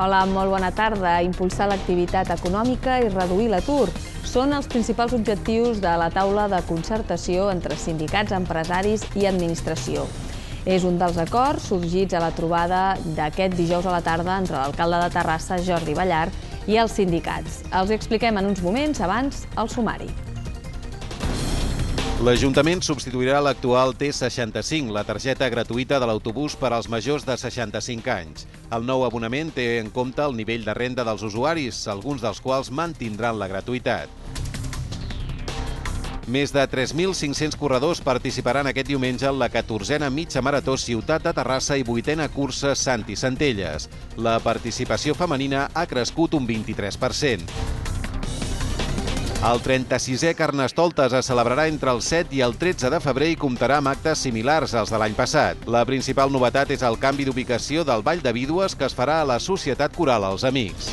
Hola, molt bona tarda. Impulsar l'activitat econòmica i reduir l'atur són els principals objectius de la taula de concertació entre sindicats, empresaris i administració. És un dels acords sorgits a la trobada d'aquest dijous a la tarda entre l'alcalde de Terrassa, Jordi Ballar, i els sindicats. Els expliquem en uns moments abans el sumari. L'Ajuntament substituirà l'actual T65, la targeta gratuïta de l'autobús per als majors de 65 anys. El nou abonament té en compte el nivell de renda dels usuaris, alguns dels quals mantindran la gratuïtat. Més de 3.500 corredors participaran aquest diumenge en la 14a mitja marató Ciutat de Terrassa i 8a cursa Santi Centelles. La participació femenina ha crescut un 23%. El 36è Carnestoltes es celebrarà entre el 7 i el 13 de febrer i comptarà amb actes similars als de l'any passat. La principal novetat és el canvi d'ubicació del Ball de Vídues que es farà a la Societat Coral als Amics.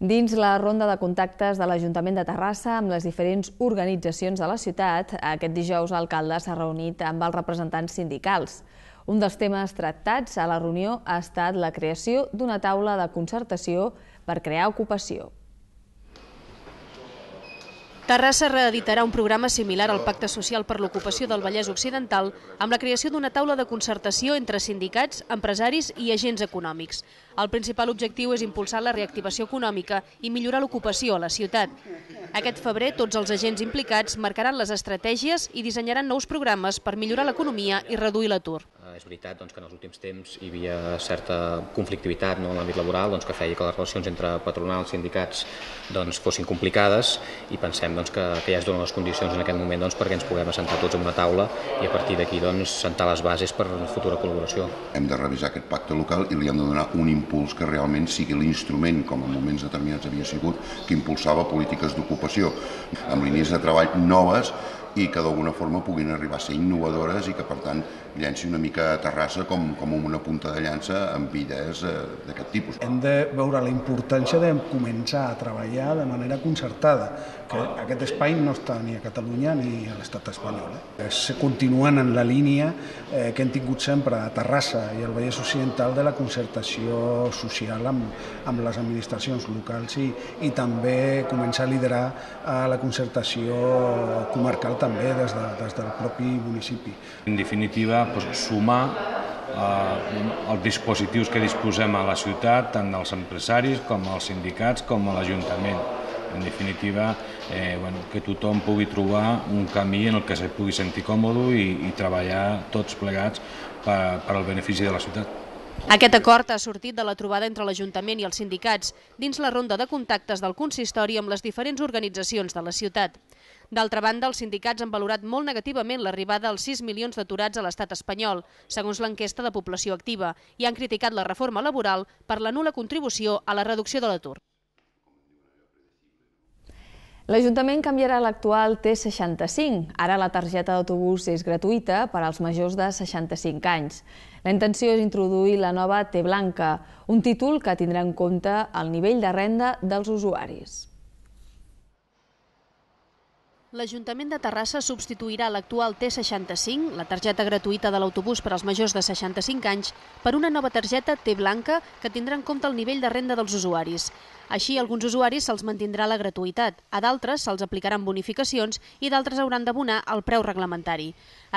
Dins la ronda de contactes de l'Ajuntament de Terrassa amb les diferents organitzacions de la ciutat, aquest dijous l'alcalde s'ha reunit amb els representants sindicals. Un dels temes tractats a la reunió ha estat la creació d'una taula de concertació per crear ocupació. Terrassa reeditarà un programa similar al Pacte Social per l'Ocupació del Vallès Occidental amb la creació d'una taula de concertació entre sindicats, empresaris i agents econòmics. El principal objectiu és impulsar la reactivació econòmica i millorar l'ocupació a la ciutat. Aquest febrer, tots els agents implicats marcaran les estratègies i dissenyaran nous programes per millorar l'economia i reduir l'atur. Eh, és veritat doncs, que en els últims temps hi havia certa conflictivitat no, en l'àmbit laboral doncs, que feia que les relacions entre patronals i sindicats doncs, fossin complicades i pensem doncs, que, que ja es donen les condicions en aquest moment doncs, perquè ens puguem assentar tots en una taula i a partir d'aquí doncs, sentar les bases per una futura col·laboració. Hem de revisar aquest pacte local i li hem de donar un impuls que realment sigui l'instrument, com en moments determinats havia sigut, que impulsava polítiques d'ocupació amb línies de treball noves i que d'alguna forma puguin arribar a ser innovadores i que per tant llenci una mica a Terrassa com, com una punta de llança en vides eh, d'aquest tipus. Hem de veure la importància de començar a treballar de manera concertada, que aquest espai no està ni a Catalunya ni a l'estat espanyol. Eh? Es continuen en la línia eh, que hem tingut sempre a Terrassa i al Vallès Occidental de la concertació social amb, amb les administracions locals i, i també començar a liderar eh, la concertació comarcal també des, de, des del propi municipi. En definitiva, doncs, sumar eh, els dispositius que disposem a la ciutat, tant dels empresaris com els sindicats com a l'Ajuntament. En definitiva, eh, bueno, que tothom pugui trobar un camí en el que se pugui sentir còmode i, i treballar tots plegats per, per al benefici de la ciutat. Aquest acord ha sortit de la trobada entre l'Ajuntament i els sindicats dins la ronda de contactes del consistori amb les diferents organitzacions de la ciutat. D'altra banda, els sindicats han valorat molt negativament l'arribada als 6 milions d'aturats a l'estat espanyol, segons l'enquesta de població activa, i han criticat la reforma laboral per la nula contribució a la reducció de l'atur. L'Ajuntament canviarà l'actual T65. Ara la targeta d'autobús és gratuïta per als majors de 65 anys. La intenció és introduir la nova T blanca, un títol que tindrà en compte el nivell de renda dels usuaris. L'Ajuntament de Terrassa substituirà l'actual T65, la targeta gratuïta de l'autobús per als majors de 65 anys, per una nova targeta T blanca que tindrà en compte el nivell de renda dels usuaris. Així, alguns usuaris se'ls mantindrà la gratuïtat, a d'altres se'ls aplicaran bonificacions i d'altres hauran d'abonar el preu reglamentari.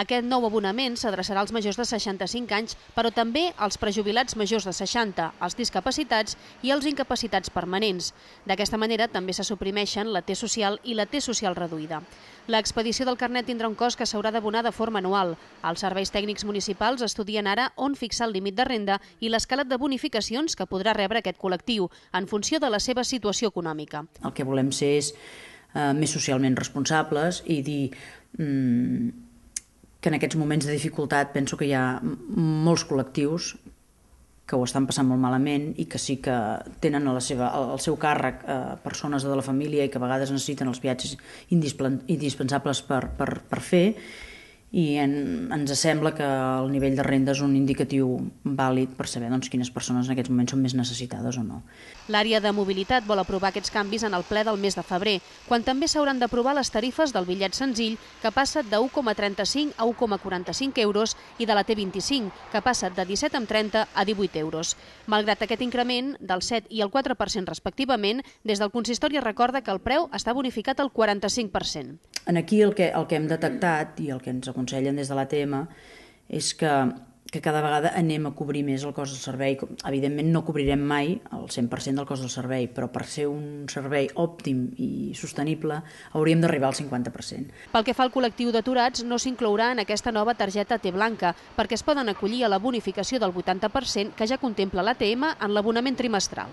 Aquest nou abonament s'adreçarà als majors de 65 anys, però també als prejubilats majors de 60, als discapacitats i als incapacitats permanents. D'aquesta manera també se suprimeixen la T social i la T social reduïda. L'expedició del carnet tindrà un cost que s'haurà d'abonar de forma anual. Els serveis tècnics municipals estudien ara on fixar el límit de renda i l'escala de bonificacions que podrà rebre aquest col·lectiu, en funció de la seva situació econòmica. El que volem ser és eh, més socialment responsables i dir mm, que en aquests moments de dificultat penso que hi ha molts col·lectius que ho estan passant molt malament i que sí que tenen a la seva, al seu càrrec eh, persones de la família i que a vegades necessiten els viatges indispensables per, per, per fer i en, ens sembla que el nivell de renda és un indicatiu vàlid per saber doncs, quines persones en aquests moments són més necessitades o no. L'àrea de mobilitat vol aprovar aquests canvis en el ple del mes de febrer, quan també s'hauran d'aprovar les tarifes del bitllet senzill, que passa de 1,35 a 1,45 euros, i de la T25, que passa de 17,30 a 18 euros. Malgrat aquest increment, del 7 i el 4% respectivament, des del consistori recorda que el preu està bonificat al 45%. En aquí el que, el que hem detectat i el que ens ha aconsellen des de la TEMA és que, que cada vegada anem a cobrir més el cost del servei. Evidentment no cobrirem mai el 100% del cost del servei, però per ser un servei òptim i sostenible hauríem d'arribar al 50%. Pel que fa al col·lectiu d'aturats, no s'inclourà en aquesta nova targeta T blanca, perquè es poden acollir a la bonificació del 80% que ja contempla l'ATM en l'abonament trimestral.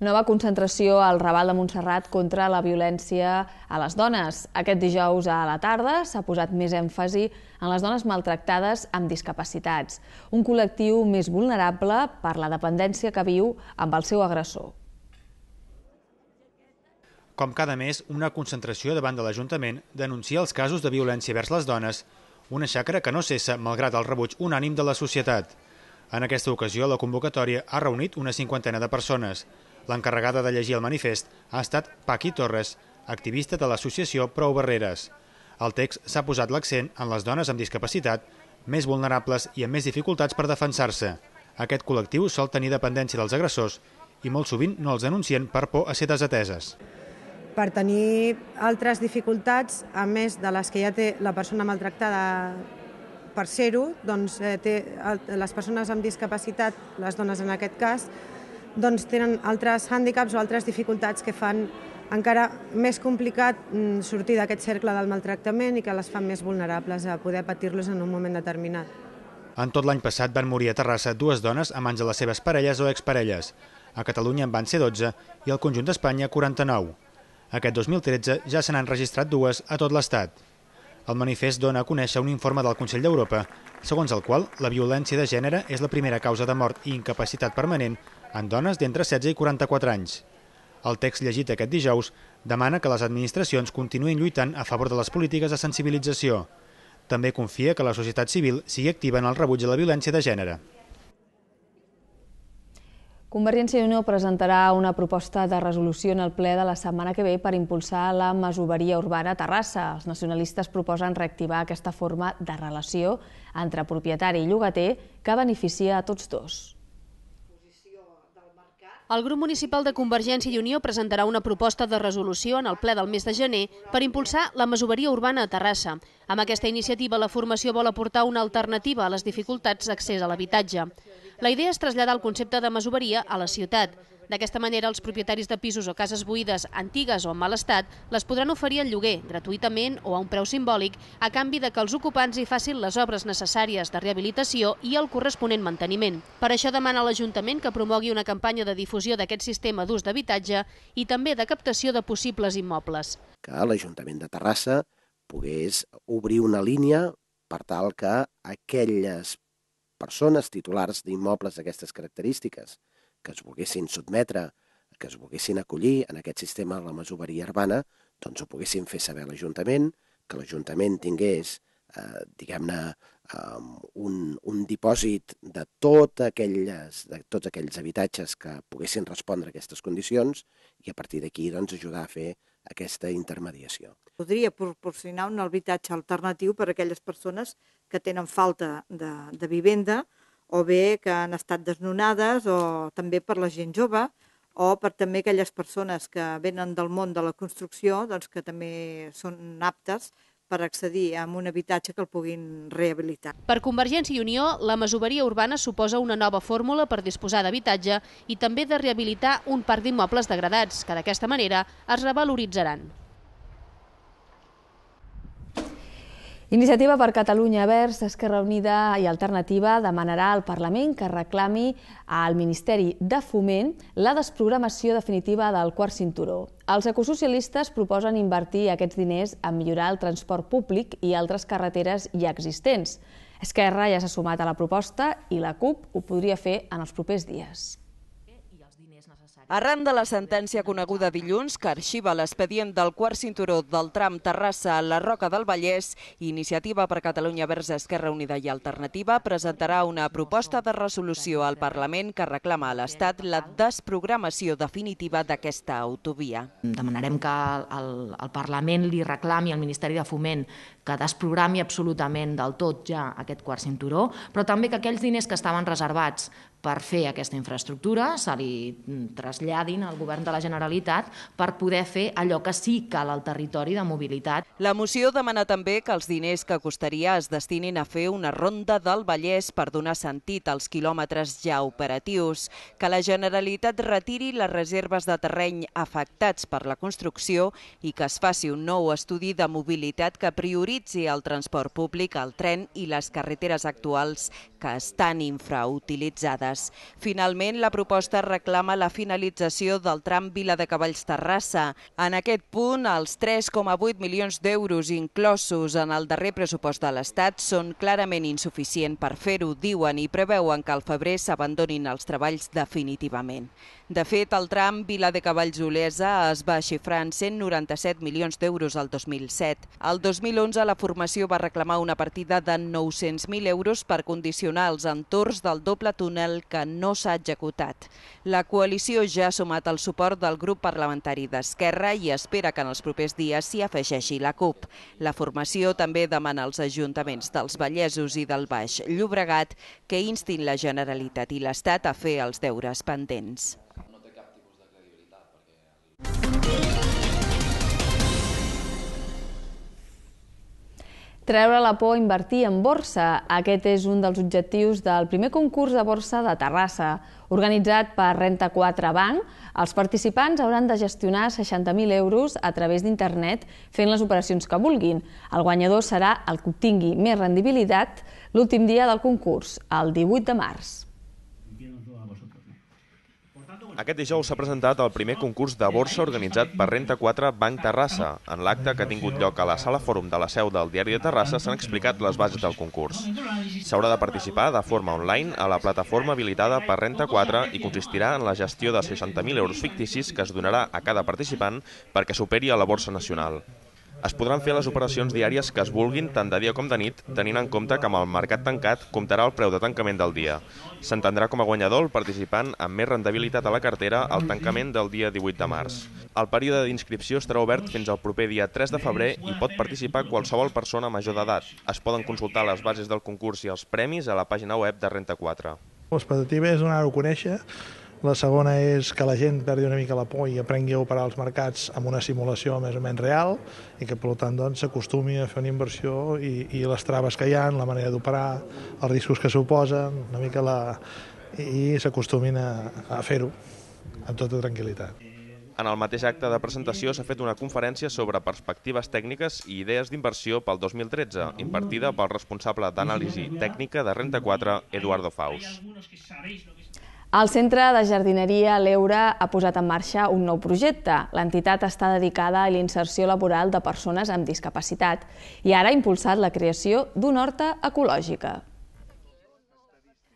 Nova concentració al Raval de Montserrat contra la violència a les dones. Aquest dijous a la tarda s'ha posat més èmfasi en les dones maltractades amb discapacitats, un col·lectiu més vulnerable per la dependència que viu amb el seu agressor. Com cada mes, una concentració davant de l'Ajuntament denuncia els casos de violència vers les dones, una xacra que no cessa malgrat el rebuig unànim de la societat. En aquesta ocasió, la convocatòria ha reunit una cinquantena de persones. L'encarregada de llegir el manifest ha estat Paqui Torres, activista de l'associació Prou Barreres. El text s'ha posat l'accent en les dones amb discapacitat, més vulnerables i amb més dificultats per defensar-se. Aquest col·lectiu sol tenir dependència dels agressors i molt sovint no els denuncien per por a ser desateses. Per tenir altres dificultats, a més de les que ja té la persona maltractada per ser-ho, doncs, eh, té, les persones amb discapacitat, les dones en aquest cas, doncs tenen altres hàndicaps o altres dificultats que fan encara més complicat mm, sortir d'aquest cercle del maltractament i que les fan més vulnerables a poder patir-los en un moment determinat. En tot l'any passat van morir a Terrassa dues dones a mans de les seves parelles o exparelles. A Catalunya en van ser 12 i al conjunt d'Espanya 49. Aquest 2013 ja se n'han registrat dues a tot l'Estat. El manifest dona a conèixer un informe del Consell d'Europa, segons el qual la violència de gènere és la primera causa de mort i incapacitat permanent en dones d'entre 16 i 44 anys. El text llegit aquest dijous demana que les administracions continuïn lluitant a favor de les polítiques de sensibilització. També confia que la societat civil sigui activa en el rebuig a la violència de gènere. Convergència i Unió presentarà una proposta de resolució en el ple de la setmana que ve per impulsar la masoveria urbana a Terrassa. Els nacionalistes proposen reactivar aquesta forma de relació entre propietari i llogater que beneficia a tots dos. El grup municipal de Convergència i Unió presentarà una proposta de resolució en el ple del mes de gener per impulsar la mesoveria urbana a Terrassa. Amb aquesta iniciativa, la formació vol aportar una alternativa a les dificultats d'accés a l'habitatge. La idea és traslladar el concepte de masoveria a la ciutat. D'aquesta manera, els propietaris de pisos o cases buides, antigues o en mal estat, les podran oferir al lloguer, gratuïtament o a un preu simbòlic, a canvi de que els ocupants hi facin les obres necessàries de rehabilitació i el corresponent manteniment. Per això demana l'Ajuntament que promogui una campanya de difusió d'aquest sistema d'ús d'habitatge i també de captació de possibles immobles. Que l'Ajuntament de Terrassa pogués obrir una línia per tal que aquelles persones titulars d'immobles d'aquestes característiques, que es volguessin sotmetre, que es volguessin acollir en aquest sistema de la masoveria urbana, doncs ho poguessin fer saber a l'Ajuntament, que l'Ajuntament tingués, eh, diguem-ne, um, un, un dipòsit de, tot aquelles, de tots aquells habitatges que poguessin respondre a aquestes condicions i a partir d'aquí doncs, ajudar a fer aquesta intermediació. Podria proporcionar un habitatge alternatiu per a aquelles persones que tenen falta de, de vivenda o bé que han estat desnonades o també per la gent jove o per també aquelles persones que venen del món de la construcció doncs, que també són aptes per accedir a un habitatge que el puguin rehabilitar. Per Convergència i Unió, la masoveria urbana suposa una nova fórmula per disposar d'habitatge i també de rehabilitar un parc d'immobles degradats, que d'aquesta manera es revaloritzaran. Iniciativa per Catalunya Verds, Esquerra Unida i Alternativa demanarà al Parlament que reclami al Ministeri de Foment la desprogramació definitiva del quart cinturó. Els ecosocialistes proposen invertir aquests diners en millorar el transport públic i altres carreteres ja existents. Esquerra ja s'ha sumat a la proposta i la CUP ho podria fer en els propers dies. Arran de la sentència coneguda dilluns, que arxiva l'expedient del quart cinturó del tram Terrassa a la Roca del Vallès, Iniciativa per Catalunya Verge Esquerra Unida i Alternativa presentarà una proposta de resolució al Parlament que reclama a l'Estat la desprogramació definitiva d'aquesta autovia. Demanarem que el, el Parlament li reclami al Ministeri de Foment que desprogrami absolutament del tot ja aquest quart cinturó, però també que aquells diners que estaven reservats per fer aquesta infraestructura, se li mm, traslladin al govern de la Generalitat per poder fer allò que sí cal al territori de mobilitat. La moció demana també que els diners que costaria es destinin a fer una ronda del Vallès per donar sentit als quilòmetres ja operatius, que la Generalitat retiri les reserves de terreny afectats per la construcció i que es faci un nou estudi de mobilitat que prioritzi el transport públic, el tren i les carreteres actuals que estan infrautilitzades quilòmetres. Finalment, la proposta reclama la finalització del tram Vila de Cavalls Terrassa. En aquest punt, els 3,8 milions d'euros inclosos en el darrer pressupost de l'Estat són clarament insuficient per fer-ho, diuen, i preveuen que al febrer s'abandonin els treballs definitivament. De fet, el tram Vila de Cavalls-Olesa es va xifrar en 197 milions d'euros al 2007. Al 2011, la formació va reclamar una partida de 900.000 euros per condicionar els entorns del doble túnel que no s'ha executat. La coalició ja ha sumat el suport del grup parlamentari d'Esquerra i espera que en els propers dies s'hi afegeixi la CUP. La formació també demana als ajuntaments dels Vallesos i del Baix Llobregat que instin la Generalitat i l'Estat a fer els deures pendents. Treure la por a invertir en borsa. Aquest és un dels objectius del primer concurs de borsa de Terrassa. Organitzat per Renta 4 Banc, els participants hauran de gestionar 60.000 euros a través d'internet fent les operacions que vulguin. El guanyador serà el que obtingui més rendibilitat l'últim dia del concurs, el 18 de març. Aquest dijous s'ha presentat el primer concurs de borsa organitzat per Renta 4 Banc Terrassa. En l'acte que ha tingut lloc a la sala fòrum de la seu del diari de Terrassa s'han explicat les bases del concurs. S'haurà de participar de forma online a la plataforma habilitada per Renta 4 i consistirà en la gestió de 60.000 euros ficticis que es donarà a cada participant perquè superi a la borsa nacional. Es podran fer les operacions diàries que es vulguin tant de dia com de nit, tenint en compte que amb el mercat tancat comptarà el preu de tancament del dia. S'entendrà com a guanyador el participant amb més rendibilitat a la cartera al tancament del dia 18 de març. El període d'inscripció estarà obert fins al proper dia 3 de febrer i pot participar qualsevol persona major d'edat. Es poden consultar les bases del concurs i els premis a la pàgina web de Renta 4. L'expectativa és donar-ho a conèixer la segona és que la gent perdi una mica la por i aprengui a operar els mercats amb una simulació més o menys real i que, per tant, doncs, s'acostumi doncs, a fer una inversió i, i les traves que hi ha, la manera d'operar, els riscos que suposen, una mica la... i s'acostumin a, a fer-ho amb tota tranquil·litat. En el mateix acte de presentació s'ha fet una conferència sobre perspectives tècniques i idees d'inversió pel 2013, impartida pel responsable d'anàlisi tècnica de Renta 4, Eduardo Faust. El Centre de Jardineria L'Eure ha posat en marxa un nou projecte. L'entitat està dedicada a l'inserció laboral de persones amb discapacitat i ara ha impulsat la creació d'una horta ecològica.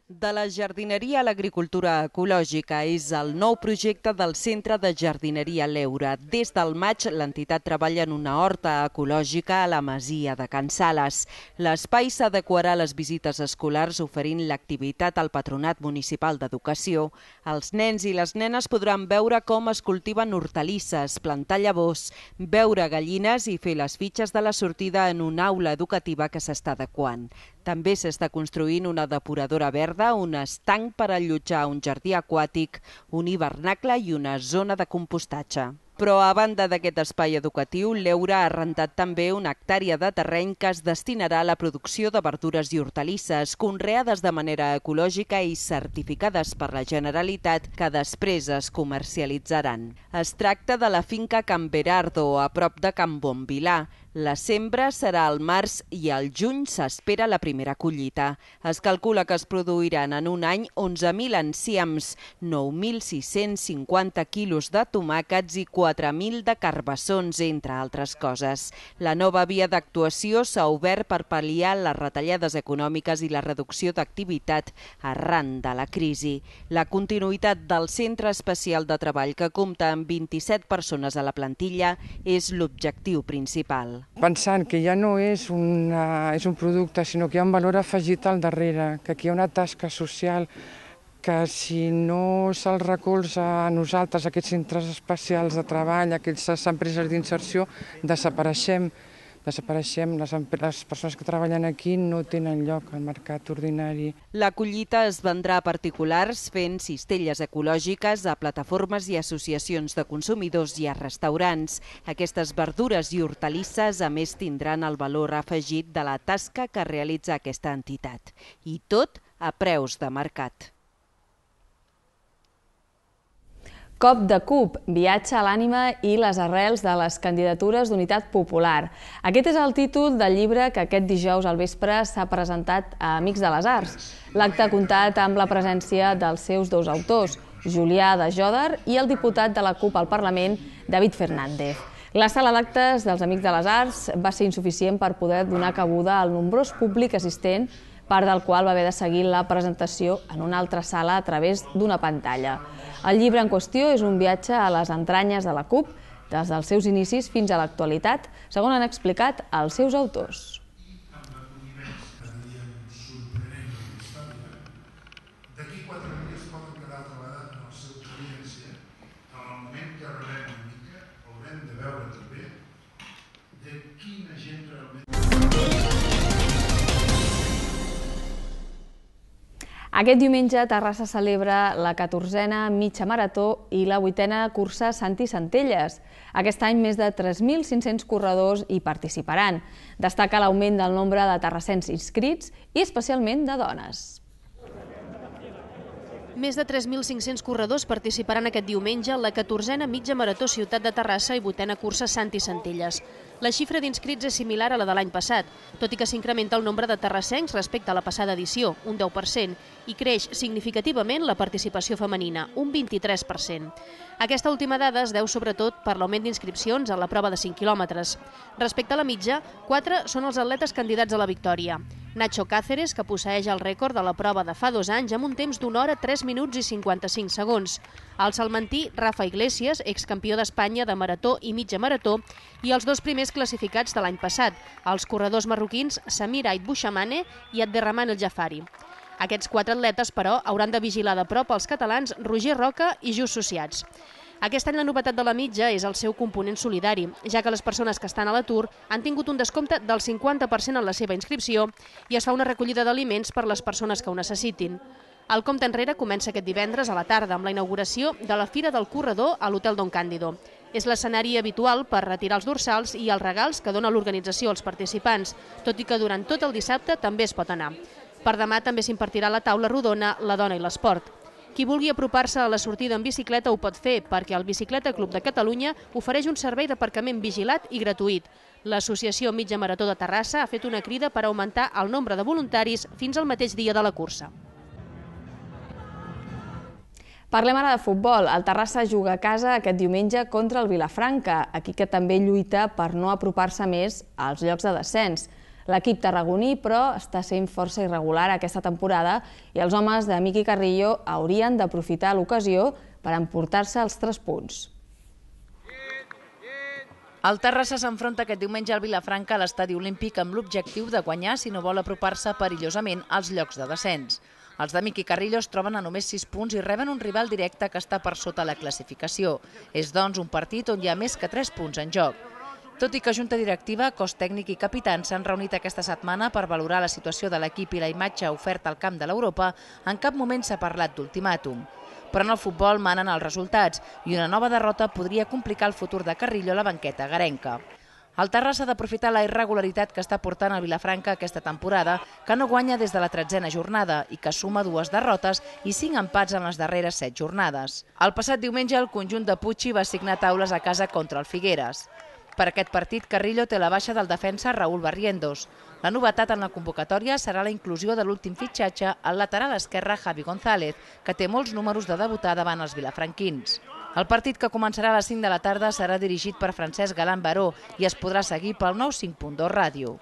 De la jardineria a l'agricultura ecològica és el nou projecte del Centre de Jardineria L'Eure. Des del maig, l'entitat treballa en una horta ecològica a la Masia de Can Sales. L'espai s'adequarà a les visites escolars oferint l'activitat al Patronat Municipal d'Educació. Els nens i les nenes podran veure com es cultiven hortalisses, plantar llavors, veure gallines i fer les fitxes de la sortida en una aula educativa que s'està adequant. També s'està construint una depuradora verda, un estanc per allotjar un jardí aquàtic, un hivernacle i una zona de compostatge. Però a banda d'aquest espai educatiu, l'Eura ha rentat també una hectàrea de terreny que es destinarà a la producció de verdures i hortalisses, conreades de manera ecològica i certificades per la Generalitat, que després es comercialitzaran. Es tracta de la finca Can Berardo, a prop de Can Bonvilà. La sembra serà al març i al juny s'espera la primera collita. Es calcula que es produiran en un any 11.000 enciams, 9.650 quilos de tomàquets i 4.000 de carbassons, entre altres coses. La nova via d'actuació s'ha obert per pal·liar les retallades econòmiques i la reducció d'activitat arran de la crisi. La continuïtat del Centre Especial de Treball, que compta amb 27 persones a la plantilla, és l'objectiu principal. Pensant que ja no és, una, és un producte, sinó que hi ha un valor afegit al darrere, que aquí hi ha una tasca social que si no se'ls recolza a nosaltres, aquests centres especials de treball, aquestes empreses d'inserció, desapareixem desapareixem, les, les persones que treballen aquí no tenen lloc al mercat ordinari. La collita es vendrà a particulars fent cistelles ecològiques a plataformes i associacions de consumidors i a restaurants. Aquestes verdures i hortalisses, a més, tindran el valor afegit de la tasca que realitza aquesta entitat. I tot a preus de mercat. Cop de CUP, viatge a l'ànima i les arrels de les candidatures d'unitat popular. Aquest és el títol del llibre que aquest dijous al vespre s'ha presentat a Amics de les Arts. L'acte ha comptat amb la presència dels seus dos autors, Julià de Jòder i el diputat de la CUP al Parlament, David Fernández. La sala d'actes dels Amics de les Arts va ser insuficient per poder donar cabuda al nombrós públic assistent, part del qual va haver de seguir la presentació en una altra sala a través d'una pantalla. El llibre en qüestió és un viatge a les entranyes de la CUP, des dels seus inicis fins a l'actualitat, segons han explicat els seus autors. Aquest diumenge Terrassa celebra la 14a mitja marató i la 8a cursa Santi Centelles. Aquest any més de 3.500 corredors hi participaran. Destaca l'augment del nombre de terrassens inscrits i especialment de dones. Més de 3.500 corredors participaran aquest diumenge a la 14a mitja marató Ciutat de Terrassa i 8 cursa Santi Centelles. La xifra d'inscrits és similar a la de l'any passat, tot i que s'incrementa el nombre de terrassencs respecte a la passada edició, un 10%, i creix significativament la participació femenina, un 23%. Aquesta última dada es deu sobretot per l'augment d'inscripcions a la prova de 5 quilòmetres. Respecte a la mitja, 4 són els atletes candidats a la victòria. Nacho Cáceres, que posseix el rècord de la prova de fa dos anys amb un temps d'una hora 3 minuts i 55 segons. El salmantí Rafa Iglesias, excampió d'Espanya de marató i mitja marató, i els dos primers classificats de l'any passat, els corredors marroquins Samir Ait Bouchamane i Adderraman El Jafari. Aquests quatre atletes, però, hauran de vigilar de prop els catalans Roger Roca i Just Sociats. Aquest any la novetat de la mitja és el seu component solidari, ja que les persones que estan a l'atur han tingut un descompte del 50% en la seva inscripció i es fa una recollida d'aliments per les persones que ho necessitin. El Compte Enrere comença aquest divendres a la tarda amb la inauguració de la Fira del Corredor a l'Hotel Don Càndido. És l'escenari habitual per retirar els dorsals i els regals que dona l'organització als participants, tot i que durant tot el dissabte també es pot anar. Per demà també s'impartirà la taula rodona La dona i l'esport. Qui vulgui apropar-se a la sortida en bicicleta ho pot fer, perquè el Bicicleta Club de Catalunya ofereix un servei d'aparcament vigilat i gratuït. L'associació Mitja Marató de Terrassa ha fet una crida per augmentar el nombre de voluntaris fins al mateix dia de la cursa. Parlem ara de futbol. El Terrassa juga a casa aquest diumenge contra el Vilafranca, aquí que també lluita per no apropar-se més als llocs de descens. L'equip tarragoní, però, està sent força irregular aquesta temporada i els homes de Miqui Carrillo haurien d'aprofitar l'ocasió per emportar-se els tres punts. El Terrassa s'enfronta aquest diumenge al Vilafranca a l'estadi olímpic amb l'objectiu de guanyar si no vol apropar-se perillosament als llocs de descens. Els de Miqui Carrillo es troben a només 6 punts i reben un rival directe que està per sota la classificació. És, doncs, un partit on hi ha més que 3 punts en joc. Tot i que Junta Directiva, cos tècnic i capitans s'han reunit aquesta setmana per valorar la situació de l'equip i la imatge oferta al camp de l'Europa, en cap moment s'ha parlat d'ultimàtum. Però en el futbol manen els resultats i una nova derrota podria complicar el futur de Carrillo a la banqueta garenca. El Terrassa ha d'aprofitar la irregularitat que està portant el Vilafranca aquesta temporada, que no guanya des de la tretzena jornada i que suma dues derrotes i cinc empats en les darreres set jornades. El passat diumenge el conjunt de Puig va signar taules a casa contra el Figueres. Per aquest partit, Carrillo té la baixa del defensa Raúl Barriendos. La novetat en la convocatòria serà la inclusió de l'últim fitxatge al lateral esquerre Javi González, que té molts números de debutar davant els vilafranquins. El partit que començarà a les 5 de la tarda serà dirigit per Francesc Galan Baró i es podrà seguir pel 95.2 Ràdio.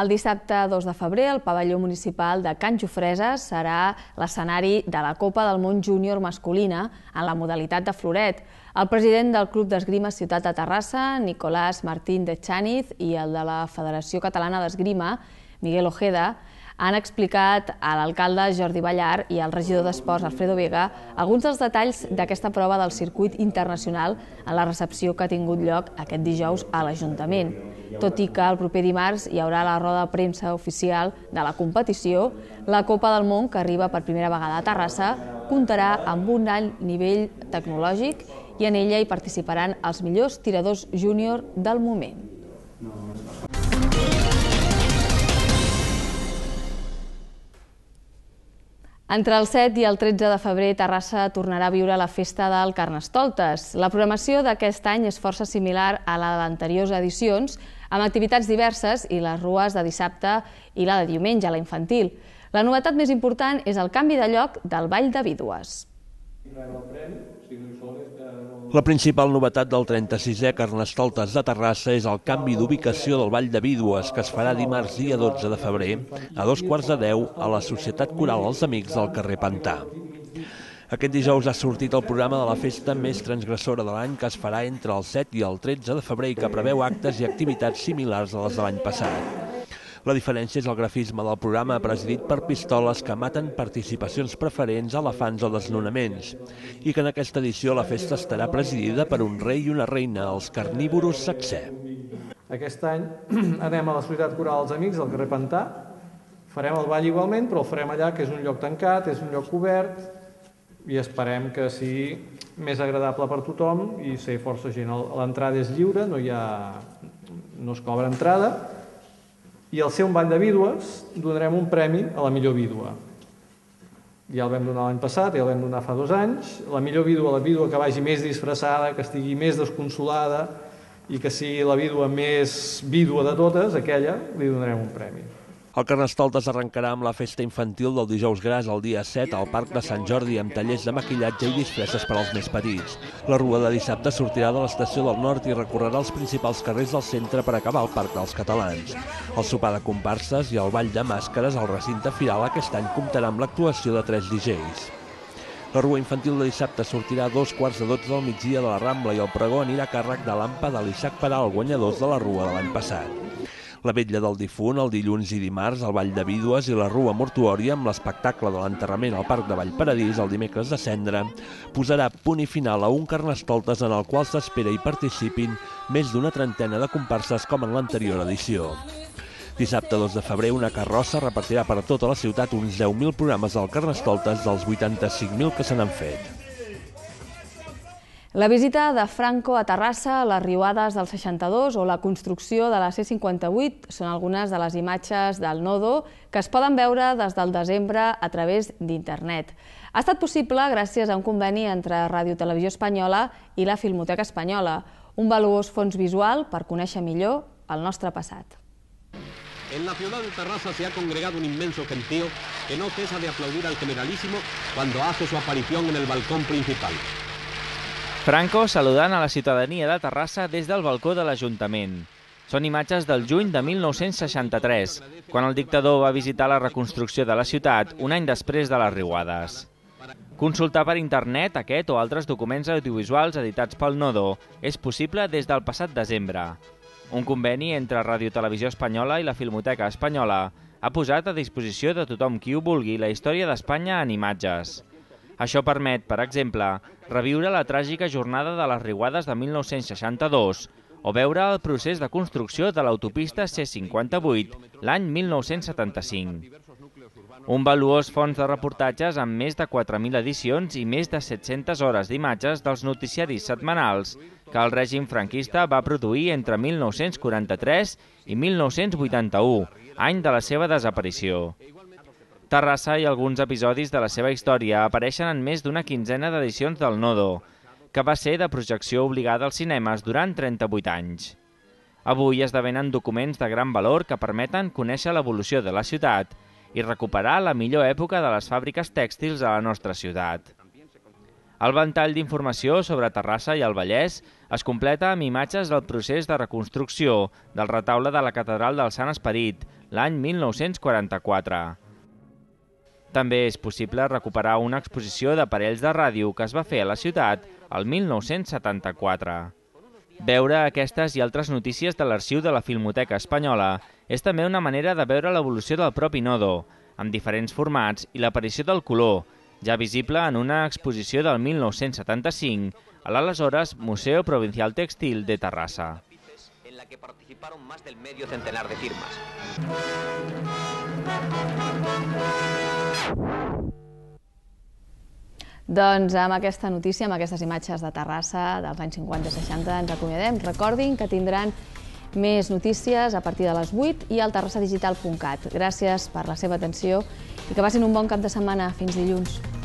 El dissabte 2 de febrer, el pavelló municipal de Can Jofresa serà l'escenari de la Copa del Món Júnior masculina en la modalitat de floret. El president del Club d'Esgrima Ciutat de Terrassa, Nicolás Martín de Chaniz, i el de la Federació Catalana d'Esgrima, Miguel Ojeda, han explicat a l'alcalde Jordi Ballar i al regidor d'Esports Alfredo Vega alguns dels detalls d'aquesta prova del circuit internacional en la recepció que ha tingut lloc aquest dijous a l'Ajuntament. Tot i que el proper dimarts hi haurà la roda de premsa oficial de la competició, la Copa del Món, que arriba per primera vegada a Terrassa, comptarà amb un alt nivell tecnològic i en ella hi participaran els millors tiradors júnior del moment. Entre el 7 i el 13 de febrer, Terrassa tornarà a viure la festa del Carnestoltes. La programació d'aquest any és força similar a la d'anteriors edicions, amb activitats diverses i les rues de dissabte i la de diumenge, la infantil. La novetat més important és el canvi de lloc del Vall de Vídues. La principal novetat del 36è Carnestoltes de Terrassa és el canvi d'ubicació del Vall de Vídues, que es farà dimarts dia 12 de febrer, a dos quarts de deu, a la Societat Coral Els Amics del carrer Pantà. Aquest dijous ha sortit el programa de la festa més transgressora de l'any que es farà entre el 7 i el 13 de febrer i que preveu actes i activitats similars a les de l'any passat. La diferència és el grafisme del programa presidit per pistoles que maten participacions preferents, elefants o desnonaments, i que en aquesta edició la festa estarà presidida per un rei i una reina, els carnívoros saxè. Aquest any anem a la Societat Coral dels Amics, al carrer Pantà, farem el ball igualment, però el farem allà, que és un lloc tancat, és un lloc obert, i esperem que sigui més agradable per tothom i ser força gent. L'entrada és lliure, no, hi ha... no es cobra entrada, i al ser un ball de vídues donarem un premi a la millor vídua. Ja el vam donar l'any passat, ja el vam donar fa dos anys. La millor vídua, la vídua que vagi més disfressada, que estigui més desconsolada i que sigui la vídua més vídua de totes, aquella, li donarem un premi. El Carnestoltes arrencarà amb la festa infantil del dijous gras el dia 7 al Parc de Sant Jordi amb tallers de maquillatge i disfresses per als més petits. La rua de dissabte sortirà de l'estació del Nord i recorrerà els principals carrers del centre per acabar al Parc dels Catalans. El sopar de comparses i el ball de màscares al recinte firal aquest any comptarà amb l'actuació de tres DJs. La rua infantil de dissabte sortirà a dos quarts de dotze del migdia de la Rambla i el pregó anirà a càrrec de l'AMPA de l'Isaac Peral, guanyadors de la rua de l'any passat la vetlla del difunt el dilluns i dimarts al Vall de Vídues i la Rua Mortuòria amb l'espectacle de l'enterrament al Parc de Vallparadís el dimecres de cendre posarà punt i final a un carnestoltes en el qual s'espera i participin més d'una trentena de comparses com en l'anterior edició. Dissabte 2 de febrer, una carrossa repartirà per tota la ciutat uns 10.000 programes del Carnestoltes dels 85.000 que se n'han fet. La visita de Franco a Terrassa, les riuades del 62 o la construcció de la C-58 són algunes de les imatges del Nodo que es poden veure des del desembre a través d'internet. Ha estat possible gràcies a un conveni entre Ràdio Televisió Espanyola i la Filmoteca Espanyola, un valuós fons visual per conèixer millor el nostre passat. En la ciudad de Terrassa se ha congregado un inmenso gentío que no cesa de aplaudir al generalísimo cuando hace su aparición en el balcón principal. Franco saludant a la ciutadania de Terrassa des del balcó de l'Ajuntament. Són imatges del juny de 1963, quan el dictador va visitar la reconstrucció de la ciutat un any després de les riuades. Consultar per internet aquest o altres documents audiovisuals editats pel Nodo és possible des del passat desembre. Un conveni entre Radio Televisió Espanyola i la Filmoteca Espanyola ha posat a disposició de tothom qui ho vulgui la història d'Espanya en imatges. Això permet, per exemple, reviure la tràgica jornada de les riuades de 1962 o veure el procés de construcció de l'autopista C58 l'any 1975. Un valuós fons de reportatges amb més de 4.000 edicions i més de 700 hores d'imatges dels noticiaris setmanals que el règim franquista va produir entre 1943 i 1981, any de la seva desaparició. Terrassa i alguns episodis de la seva història apareixen en més d'una quinzena d'edicions del Nodo, que va ser de projecció obligada als cinemes durant 38 anys. Avui esdevenen documents de gran valor que permeten conèixer l'evolució de la ciutat i recuperar la millor època de les fàbriques tèxtils a la nostra ciutat. El ventall d'informació sobre Terrassa i el Vallès es completa amb imatges del procés de reconstrucció del retaule de la Catedral del Sant Esperit l'any 1944. També és possible recuperar una exposició d'aparells de ràdio que es va fer a la ciutat el 1974. Veure aquestes i altres notícies de l'arxiu de la Filmoteca Espanyola és també una manera de veure l'evolució del propi Nodo, amb diferents formats i l'aparició del color, ja visible en una exposició del 1975 a l'aleshores Museu Provincial Textil de Terrassa. ...en la que participaron más del medio centenar de firmas. Doncs amb aquesta notícia, amb aquestes imatges de Terrassa dels anys 50 i 60, ens acomiadem. Recordin que tindran més notícies a partir de les 8 i al terrassadigital.cat. Gràcies per la seva atenció i que passin un bon cap de setmana. Fins dilluns.